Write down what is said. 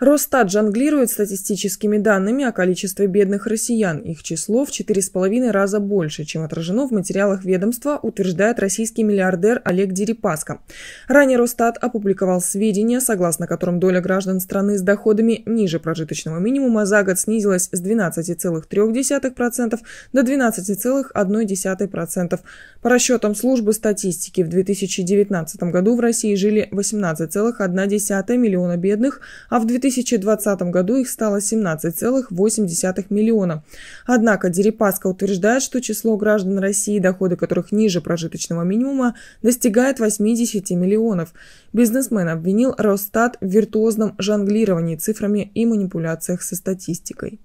Росстат жонглирует статистическими данными о количестве бедных россиян. Их число в четыре с половиной раза больше, чем отражено в материалах ведомства, утверждает российский миллиардер Олег Дерипаска. Ранее Росстат опубликовал сведения, согласно которым доля граждан страны с доходами ниже прожиточного минимума за год снизилась с 12,3% до 12,1%. По расчетам службы статистики в 2019 году в России жили 18,1 миллиона бедных, а в 2020 2020 году их стало 17,8 миллиона. Однако Дерипаска утверждает, что число граждан России, доходы которых ниже прожиточного минимума, достигает 80 миллионов. Бизнесмен обвинил Росстат в виртуозном жонглировании цифрами и манипуляциях со статистикой.